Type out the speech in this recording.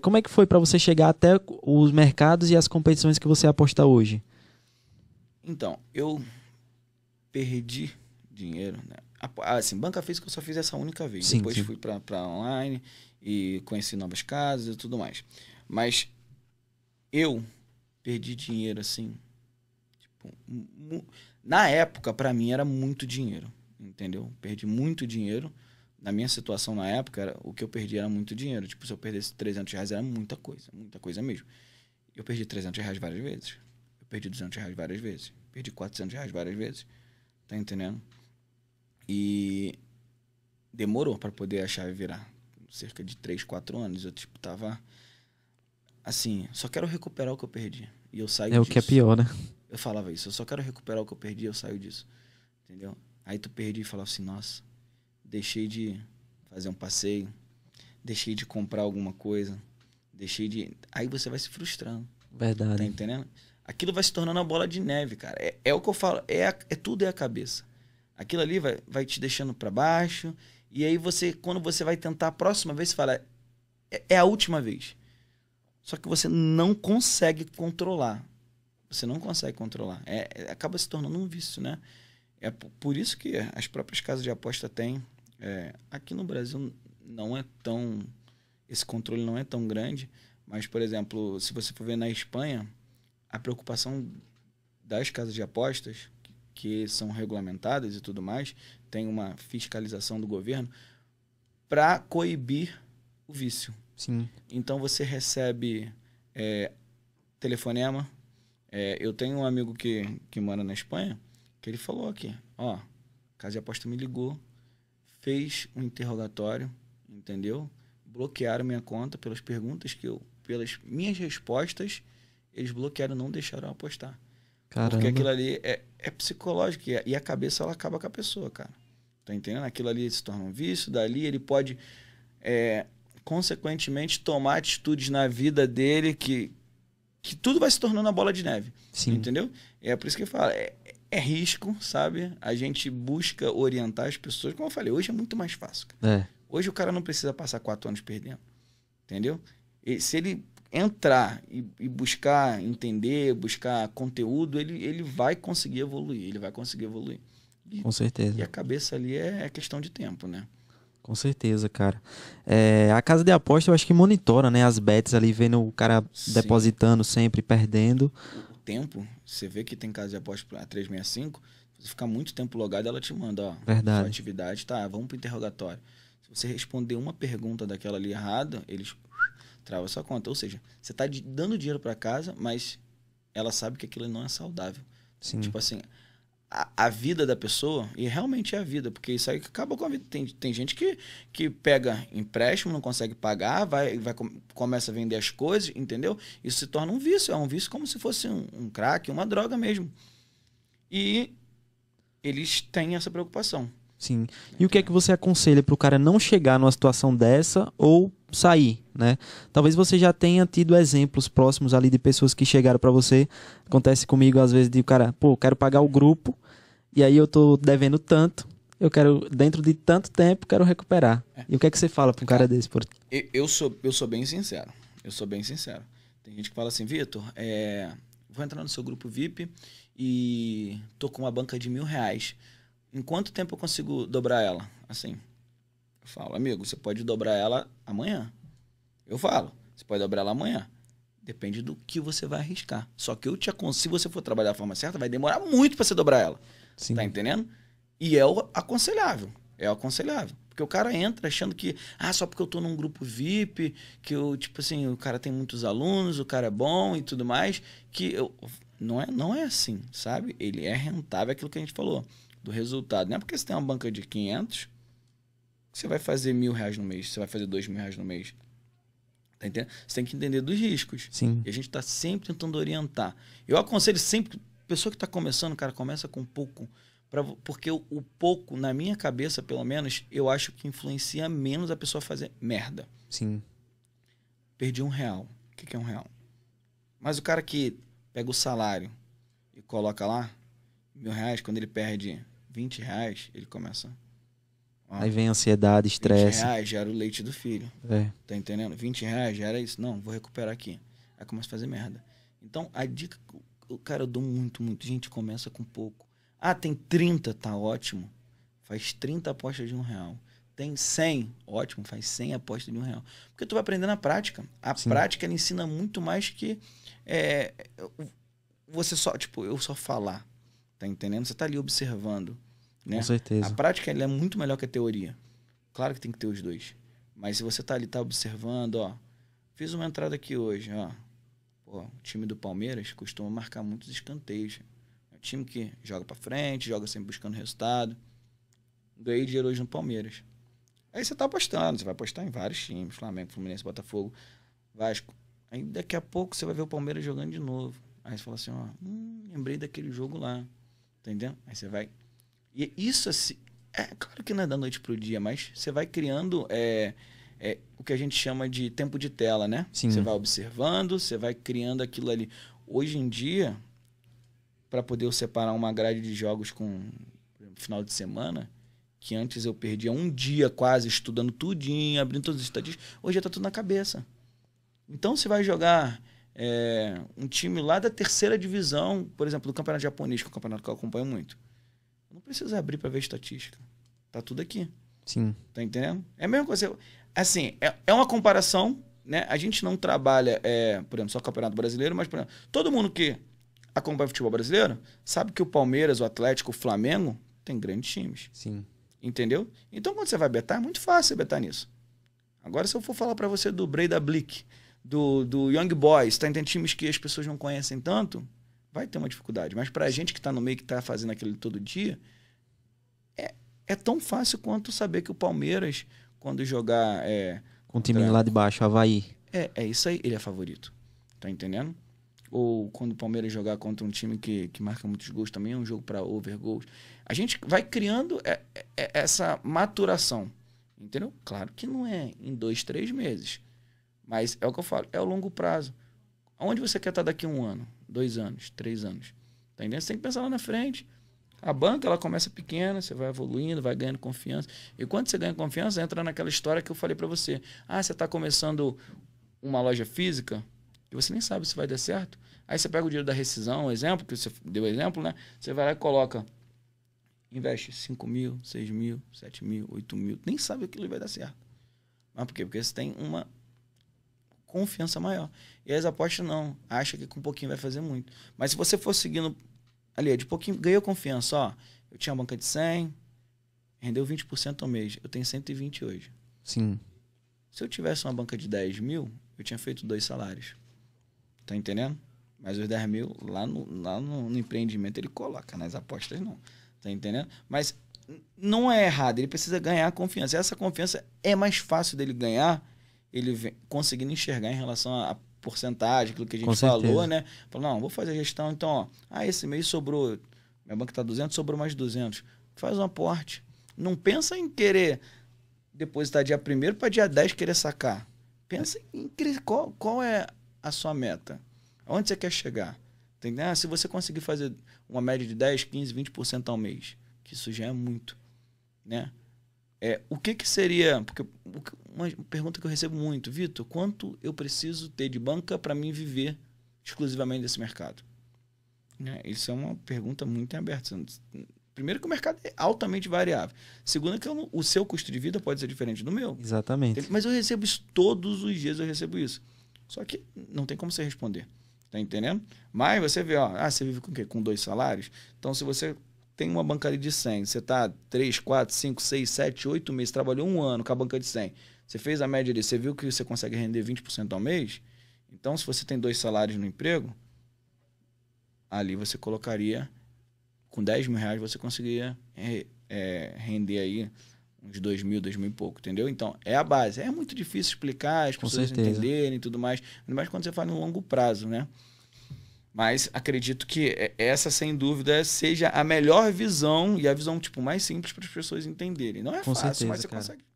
Como é que foi para você chegar até os mercados e as competições que você aposta hoje? Então, eu perdi dinheiro, né? Assim, banca física eu só fiz essa única vez. Sim, Depois sim. fui para online e conheci novas casas e tudo mais. Mas eu perdi dinheiro, assim. Tipo, na época, para mim, era muito dinheiro. Entendeu? Perdi muito dinheiro na minha situação na época, era, o que eu perdi era muito dinheiro. Tipo, se eu perdesse 300 reais, era muita coisa, muita coisa mesmo. Eu perdi 300 reais várias vezes. Eu perdi 200 reais várias vezes. Perdi 400 reais várias vezes. Tá entendendo? E demorou para poder a chave virar. Cerca de 3, 4 anos. Eu, tipo, tava assim, só quero recuperar o que eu perdi. E eu saio É disso. o que é pior, né? Eu falava isso, eu só quero recuperar o que eu perdi, eu saio disso. Entendeu? Aí tu perdi e falava assim, nossa, deixei de fazer um passeio, deixei de comprar alguma coisa, deixei de. Aí você vai se frustrando. Verdade. Tá entendendo? Aquilo vai se tornando uma bola de neve, cara. É, é o que eu falo, é, a, é tudo é a cabeça. Aquilo ali vai, vai te deixando para baixo. E aí você, quando você vai tentar a próxima vez, você fala, é, é a última vez. Só que você não consegue controlar. Você não consegue controlar. É, é acaba se tornando um vício, né? É por isso que as próprias casas de aposta têm é, aqui no Brasil não é tão. Esse controle não é tão grande, mas, por exemplo, se você for ver na Espanha, a preocupação das casas de apostas, que são regulamentadas e tudo mais, tem uma fiscalização do governo, para coibir o vício. Sim. Então você recebe é, telefonema. É, eu tenho um amigo que, que mora na Espanha, que ele falou aqui, ó, casa de aposta me ligou fez um interrogatório, entendeu? Bloquearam minha conta pelas perguntas que eu, pelas minhas respostas, eles bloquearam, não deixaram apostar. Caramba. Porque aquilo ali é, é psicológico e a cabeça ela acaba com a pessoa, cara. Tá entendendo? Aquilo ali se torna um vício, dali ele pode, é, consequentemente, tomar atitudes na vida dele que, que tudo vai se tornando a bola de neve. Sim. Entendeu? É por isso que eu falo, é, é risco, sabe? A gente busca orientar as pessoas. Como eu falei, hoje é muito mais fácil. É. Hoje o cara não precisa passar quatro anos perdendo. Entendeu? E se ele entrar e, e, buscar entender, buscar conteúdo, ele, ele vai conseguir evoluir. Ele vai conseguir evoluir. E, Com certeza. E a cabeça ali é, é questão de tempo, né? Com certeza, cara. É, a casa de aposta eu acho que monitora, né? As bets ali, vendo o cara Sim. depositando sempre, perdendo tempo, você vê que tem casa de aposta a 365, você ficar muito tempo logado, ela te manda, ó, Verdade. sua atividade, tá, vamos pro interrogatório. Se você responder uma pergunta daquela ali errada, eles travam sua conta. Ou seja, você tá dando dinheiro para casa, mas ela sabe que aquilo não é saudável. Sim. Tipo assim, a, vida da pessoa, e realmente é a vida, porque isso aí acaba com a vida. Tem, tem gente que, que pega empréstimo, não consegue pagar, vai, vai começa a vender as coisas, entendeu? Isso se torna um vício, é um vício como se fosse um, um crack, uma droga mesmo. E eles têm essa preocupação. Sim. E o que é que você aconselha para o cara não chegar numa situação dessa ou sair, né? Talvez você já tenha tido exemplos próximos ali de pessoas que chegaram para você. Acontece comigo às vezes de cara, pô, quero pagar o grupo e aí eu tô devendo tanto. Eu quero dentro de tanto tempo quero recuperar. É. E o que é que você fala para um cara desse? Por... Eu, eu sou eu sou bem sincero. Eu sou bem sincero. Tem gente que fala assim, Vitor, é, vou entrar no seu grupo VIP e tô com uma banca de mil reais. Em quanto tempo eu consigo dobrar ela? Assim, eu falo, amigo, você pode dobrar ela amanhã. Eu falo, você pode dobrar ela amanhã. Depende do que você vai arriscar. Só que eu te aconselho, se você for trabalhar da forma certa, vai demorar muito para você dobrar ela. Sim. Tá entendendo? E é o aconselhável. É o aconselhável. Porque o cara entra achando que, ah, só porque eu tô num grupo VIP, que eu, tipo assim, o cara tem muitos alunos, o cara é bom e tudo mais, que eu. Não é, não é assim, sabe? Ele é rentável, é aquilo que a gente falou, do resultado. Não é porque você tem uma banca de 500 você vai fazer mil reais no mês, você vai fazer dois mil reais no mês. Tá entendendo? Você tem que entender dos riscos. Sim. E a gente está sempre tentando orientar. Eu aconselho sempre, pessoa que está começando, cara, começa com pouco. Pra, porque o, o, pouco, na minha cabeça, pelo menos, eu acho que influencia menos a pessoa fazer merda. Sim. Perdi um real. O que, que é um real? Mas o cara que pega o salário e coloca lá, mil reais, quando ele perde 20 reais, ele começa ah, Aí vem ansiedade, estresse. 20 reais era o leite do filho. É. Tá entendendo? 20 reais era isso. Não, vou recuperar aqui. Aí começa a fazer merda. Então, a dica, cara, eu dou muito, muito. Gente, começa com pouco. Ah, tem 30, tá ótimo. Faz 30 apostas de um real. Tem 100, ótimo, faz 100 apostas de um real. Porque tu vai aprender na prática. A Sim. prática ela ensina muito mais que é, você só, tipo, eu só falar. Tá entendendo? Você tá ali observando. Né? Com certeza. A prática é muito melhor que a teoria. Claro que tem que ter os dois. Mas se você tá ali, tá observando, ó. Fiz uma entrada aqui hoje, ó. Pô, o time do Palmeiras costuma marcar muitos escanteios. É um time que joga para frente, joga sempre buscando resultado. Ganhei dinheiro hoje no Palmeiras. Aí você tá apostando, você vai apostar em vários times, Flamengo, Fluminense, Botafogo, Vasco. Aí daqui a pouco você vai ver o Palmeiras jogando de novo. Aí você fala assim, ó, hum, lembrei daquele jogo lá. Tá Entendeu? Aí você vai e isso, assim, é claro que não é da noite pro dia, mas você vai criando é, é, o que a gente chama de tempo de tela, né? Sim. Você vai observando, você vai criando aquilo ali. Hoje em dia, para poder separar uma grade de jogos com final de semana, que antes eu perdia um dia quase estudando tudinho, abrindo todos os estadistas, hoje já tá tudo na cabeça. Então você vai jogar é, um time lá da terceira divisão, por exemplo, do campeonato japonês, que é um campeonato que eu acompanho muito. Eu não preciso abrir para ver estatística. Tá tudo aqui. Sim. Tá entendendo? É a mesma coisa. Assim, é, é uma comparação, né? A gente não trabalha, é, por exemplo, só Campeonato Brasileiro, mas, por exemplo, todo mundo que acompanha o futebol brasileiro sabe que o Palmeiras, o Atlético, o Flamengo tem grandes times. Sim. Entendeu? Então, quando você vai betar, é muito fácil você betar nisso. Agora, se eu for falar para você do Breda Blick, do, do Young Boys, tá entendendo? Times que as pessoas não conhecem tanto, vai ter uma dificuldade. Mas para a gente que está no meio, que está fazendo aquilo todo dia, é, é tão fácil quanto saber que o Palmeiras, quando jogar. É, Com o time lá de baixo, Havaí. É, é isso aí, ele é favorito. Tá entendendo? Ou quando o Palmeiras jogar contra um time que, que marca muitos gols também, é um jogo para over gols A gente vai criando é, é, é, essa maturação. Entendeu? Claro que não é em dois, três meses. Mas é o que eu falo, é o longo prazo. Onde você quer estar tá daqui a um ano? dois anos, três anos. Tá Você tem que pensar lá na frente. A banca, ela começa pequena, você vai evoluindo, vai ganhando confiança. E quando você ganha confiança, entra naquela história que eu falei para você. Ah, você está começando uma loja física, e você nem sabe se vai dar certo. Aí você pega o dinheiro da rescisão, um exemplo, que você deu exemplo, né? Você vai lá e coloca, investe 5 mil, 6 mil, 7 mil, 8 mil, nem sabe aquilo vai dar certo. Mas por quê? Porque você tem uma confiança maior. E as apostas não. Acha que com um pouquinho vai fazer muito. Mas se você for seguindo ali, de pouquinho, ganhou confiança. Ó, eu tinha uma banca de 100, rendeu 20% ao mês. Eu tenho 120 hoje. Sim. Se eu tivesse uma banca de 10 mil, eu tinha feito dois salários. Tá entendendo? Mas os 10 mil lá no, lá no, no empreendimento ele coloca, nas apostas não. Tá entendendo? Mas não é errado, ele precisa ganhar confiança. Essa confiança é mais fácil dele ganhar ele vem conseguindo enxergar em relação à porcentagem, aquilo que a gente Com falou, certeza. né? Falou, não, vou fazer a gestão, então, ó, ah, esse mês sobrou, minha banca está 200, sobrou mais 200. Faz um aporte. Não pensa em querer depositar dia 1 para dia 10 querer sacar. Pensa em qual, qual é a sua meta. Onde você quer chegar? Entendeu? Né? se você conseguir fazer uma média de 10, 15, 20% ao mês, que isso já é muito, né? É, o que, que seria. Porque uma pergunta que eu recebo muito, Vitor, quanto eu preciso ter de banca para mim viver exclusivamente desse mercado? Né? Isso é uma pergunta muito aberta. Primeiro que o mercado é altamente variável. Segundo que eu, o seu custo de vida pode ser diferente do meu. Exatamente. Mas eu recebo isso todos os dias, eu recebo isso. Só que não tem como você responder. Tá entendendo? Mas você vê, ó, ah, você vive com o quê? Com dois salários? Então, se você tem uma bancaria de 100, você está 3, 4, 5, 6, 7, 8 meses, trabalhou um ano com a banca de 100, você fez a média ali, você viu que você consegue render 20% ao mês, então se você tem dois salários no emprego, ali você colocaria, com 10 mil reais você conseguiria é, é render aí uns 2 mil, 2 mil e pouco, entendeu? Então, é a base. É muito difícil explicar, as pessoas entenderem e tudo mais. Mas quando você faz no longo prazo, né? Mas acredito que essa, sem dúvida, seja a melhor visão e a visão tipo mais simples para as pessoas entenderem. Não é Com fácil, certeza, mas você cara. consegue